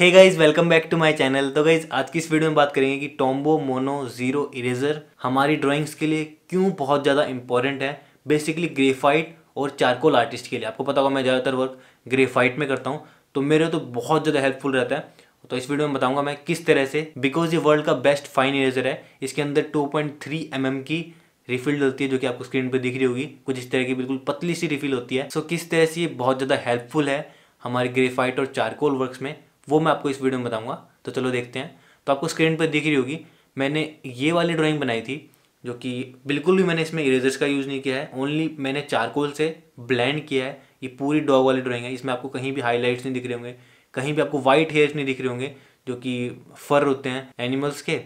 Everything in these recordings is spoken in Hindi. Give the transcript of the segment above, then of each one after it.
hey guys welcome back to my channel तो गाइज आज की इस वीडियो में बात करेंगे कि टॉम्बो मोनो जीरो इरेजर हमारी ड्राइंग्स के लिए क्यों बहुत ज़्यादा इंपॉर्टेंट है बेसिकली ग्रेफाइट और चारकोल आर्टिस्ट के लिए आपको पता होगा मैं ज़्यादातर वर्क ग्रेफाइट में करता हूँ तो मेरे तो बहुत ज़्यादा हेल्पफुल रहता है तो इस वीडियो में बताऊंगा मैं किस तरह से बिकॉज ये वर्ल्ड का बेस्ट फाइन इरेजर है इसके अंदर two point three M M की रिफिल होती है जो कि आपको स्क्रीन पर दिख रही होगी कुछ इस तरह की बिल्कुल पतली सी रिफिल होती है सो किस तरह से ये बहुत ज़्यादा हेल्पफुल है हमारे ग्रेफाइट और चारकोल वर्क्स में वो मैं आपको इस वीडियो में बताऊँगा तो चलो देखते हैं तो आपको स्क्रीन पर दिख रही होगी मैंने ये वाली ड्राइंग बनाई थी जो कि बिल्कुल भी मैंने इसमें इरेजर्स का यूज़ नहीं किया है ओनली मैंने चारकोल से ब्लेंड किया है ये पूरी डॉग वाली ड्राइंग है इसमें आपको कहीं भी हाईलाइट्स नहीं दिख रहे होंगे कहीं भी आपको वाइट हेयर्स नहीं दिख रहे होंगे जो कि फर होते हैं एनिमल्स के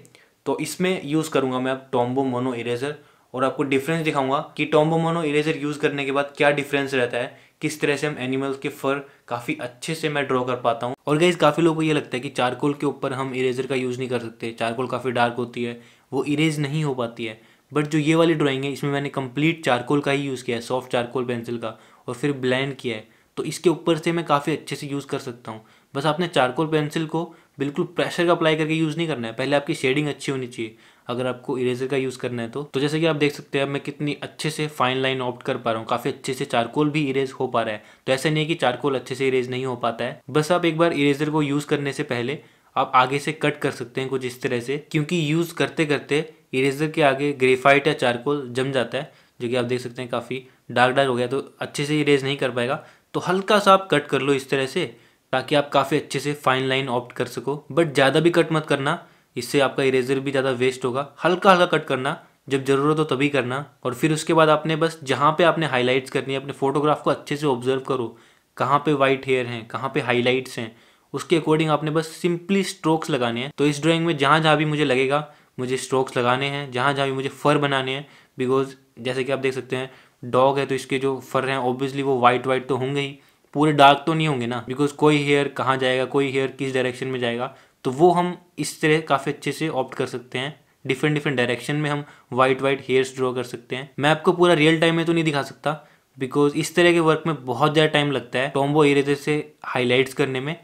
तो इसमें यूज़ करूँगा मैं आप टॉम्बो मोनो इरेजर और आपको डिफरेंस दिखाऊंगा कि टॉम्बो मोनो इरेजर यूज़ करने के बाद क्या डिफरेंस रहता है किस तरह से हम एनिमल्स के फर काफ़ी अच्छे से मैं ड्रॉ कर पाता हूँ और गैस काफ़ी लोगों को ये लगता है कि चारकोल के ऊपर हम इरेजर का यूज़ नहीं कर सकते चारकोल काफ़ी डार्क होती है वो इरेज नहीं हो पाती है बट जो ये वाली ड्राइंग है इसमें मैंने कंप्लीट चारकोल का ही यूज़ किया है सॉफ्ट चारकोल पेंसिल का और फिर ब्लैंड किया है तो इसके ऊपर से मैं काफ़ी अच्छे से यूज़ कर सकता हूँ बस आपने चारकोल पेंसिल को बिल्कुल प्रेशर का अप्लाई करके यूज़ नहीं करना है पहले आपकी शेडिंग अच्छी होनी चाहिए अगर आपको इरेजर का यूज़ करना है तो तो जैसे कि आप देख सकते हैं मैं कितनी अच्छे से फाइन लाइन ऑप्ट कर पा रहा हूँ काफ़ी अच्छे से चारकोल भी इरेज हो पा रहा है तो ऐसा नहीं है कि चारकोल अच्छे से इरेज नहीं हो पाता है बस आप एक बार इरेजर को यूज़ करने से पहले आप आगे से कट कर सकते हैं कुछ इस तरह से क्योंकि यूज़ करते करते इरेजर के आगे ग्रेफाइट या चारकोल जम जाता है जो कि आप देख सकते हैं काफ़ी डार्क डार्क हो गया तो अच्छे से इरेज नहीं कर पाएगा तो हल्का सा आप कट कर लो इस तरह से ताकि आप काफ़ी अच्छे से फाइन लाइन ऑप्ट कर सको बट ज़्यादा भी कट मत करना इससे आपका इरेजर भी ज़्यादा वेस्ट होगा हल्का हल्का कट करना जब ज़रूरत हो तभी करना और फिर उसके बाद आपने बस जहाँ पे आपने हाईलाइट्स करनी है अपने फोटोग्राफ को अच्छे से ऑब्जर्व करो कहाँ पे वाइट हेयर हैं कहाँ पे हाईलाइट्स हैं उसके अकॉर्डिंग आपने बस सिंपली स्ट्रोक्स लगाने हैं तो इस ड्राइंग में जहाँ जहाँ भी मुझे लगेगा मुझे स्ट्रोक्स लगाने हैं जहाँ जहाँ भी मुझे फर बनाने हैं बिकॉज जैसे कि आप देख सकते हैं डॉग है तो इसके जो फर हैं ऑब्वियसली वो वाइट वाइट तो होंगे ही पूरे डार्क तो नहीं होंगे ना बिकॉज कोई हेयर कहाँ जाएगा कोई हेयर किस डायरेक्शन में जाएगा तो वो हम इस तरह काफ़ी अच्छे से ऑप्ट कर सकते हैं डिफरेंट डिफरेंट डायरेक्शन में हम वाइट वाइट हेयर्स ड्रॉ कर सकते हैं मैं आपको पूरा रियल टाइम में तो नहीं दिखा सकता बिकॉज इस तरह के वर्क में बहुत ज़्यादा टाइम लगता है टॉम्बो इरेजर से हाईलाइट्स करने में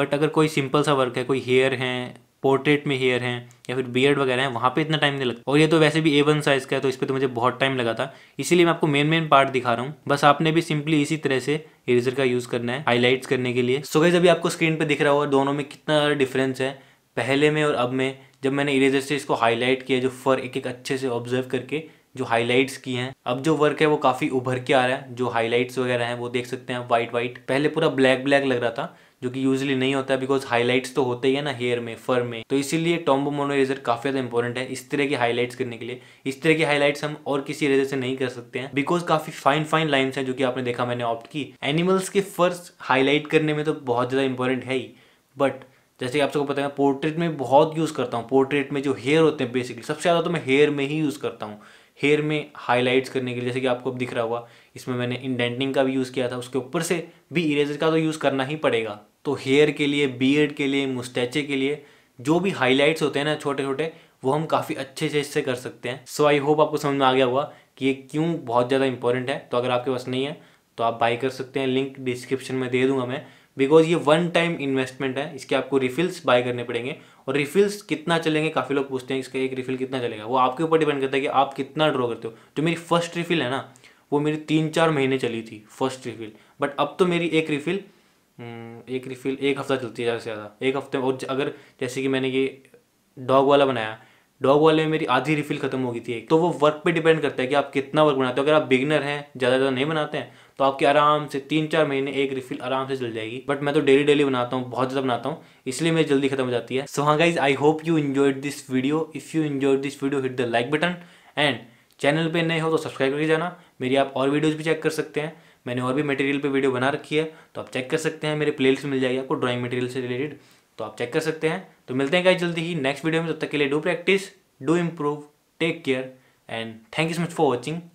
बट अगर कोई सिंपल सा वर्क है कोई हेयर हैं पोर्ट्रेट में हेयर हैं या फिर बियर्ड वगैरह हैं वहाँ पे इतना टाइम नहीं लगता और ये तो वैसे भी ए वन साइज़ का है तो इस पर तो मुझे बहुत टाइम लगा था इसीलिए मैं आपको मेन मेन पार्ट दिखा रहा हूँ बस आपने भी सिंपली इसी तरह से इरेजर का यूज़ करना है हाईलाइट्स करने के लिए सो गई अभी आपको स्क्रीन पर दिख रहा होगा दोनों में कितना डिफरेंस है पहले में और अब में जब मैंने इरेजर से इसको हाईलाइट किया जो फर एक एक अच्छे से ऑब्जर्व करके जो हाईलाइट्स की हैं अब जो वर्क है वो काफ़ी उभर के आ रहा है जो हाईलाइट्स वगैरह हैं वो देख सकते हैं आप वाइट वाइट पहले पूरा ब्लैक ब्लैक लग रहा था जो कि यूजली नहीं होता है बिकॉज हाईलाइट्स तो होते ही है ना हेयर में फर में तो इसीलिए टॉम्बो मोनो इरेजर काफ़ी ज़्यादा इंपॉर्टेंट है इस तरह की हाईलाइट्स करने के लिए इस तरह की हाईलाइट्स हम और किसी इरेजर से नहीं कर सकते हैं बिकॉज काफ़ी फाइन फाइन लाइन्स हैं जो कि आपने देखा मैंने ऑप्ट की एनिमल्स के फर्स हाईलाइट करने में तो बहुत ज़्यादा इंपॉर्टेंट है ही बट जैसे आप सबको पता है पोर्ट्रेट में बहुत यूज़ करता हूँ पोर्ट्रेट में जो हेयर होते हैं बेसिकली सबसे ज़्यादा तो मैं हेयर में ही यूज़ करता हूँ हेयर में हाईलाइट्स करने के लिए जैसे कि आपको अब दिख रहा हुआ इसमें मैंने इंडेंटिंग का भी यूज़ किया था उसके ऊपर से भी इरेजर का तो यूज़ करना ही पड़ेगा तो हेयर के लिए बीयड के लिए मुस्टैचे के लिए जो भी हाईलाइट्स होते हैं ना छोटे छोटे वो हम काफ़ी अच्छे से इससे कर सकते हैं सो आई होप आपको समझ में आ गया हुआ कि ये क्यों बहुत ज़्यादा इंपॉर्टेंट है तो अगर आपके पास नहीं है तो आप बाई कर सकते हैं लिंक डिस्क्रिप्शन में दे दूंगा मैं बिकॉज ये वन टाइम इन्वेस्टमेंट है इसके आपको रिफिल्स बाय करने पड़ेंगे और रिफिल्स कितना चलेंगे काफ़ी लोग पूछते हैं इसका एक रिफिल कितना चलेगा वो आपके ऊपर डिपेंड करता है कि आप कितना ड्रॉ करते हो जो मेरी फर्स्ट रिफिल है ना वो मेरी तीन चार महीने चली थी फर्स्ट रिफिल बट अब तो मेरी एक रिफिल हम्म, एक रिफ़िल एक हफ़्ता चलती है ज़्यादा से ज़्यादा एक हफ्ते और अगर जैसे कि मैंने ये डॉग वाला बनाया डॉग वाले में मेरी आधी रिफ़िल ख़त्म हो गई थी तो वो वर्क पे डिपेंड करता है कि आप कितना वर्क बनाते हो अगर आप बिगनर हैं ज़्यादा ज़्यादा नहीं बनाते हैं तो आपके आराम से तीन चार महीने एक रिफिल आराम से चल जाएगी बट मैं तो डेली डेली बनाता हूँ बहुत ज़्यादा बनाता हूँ इसलिए मेरी जल्दी खत्म हो जाती है सो हाँ guys I hope you enjoyed this video if you enjoyed this video hit the like button and channel पर नए हो तो सब्सक्राइब करके जाना मेरी आप और वीडियोज़ भी चेक कर सकते हैं मैंने और भी मटेरियल पे वीडियो बना रखी है तो आप चेक कर सकते हैं मेरे प्लेलिस्ट मिल जाएगी आपको ड्राइंग मटेरियल से रिलेटेड तो आप चेक कर सकते हैं तो मिलते हैं गाइस जल्दी ही नेक्स्ट वीडियो में तब तक के लिए do practice do improve take care and thank you so much for watching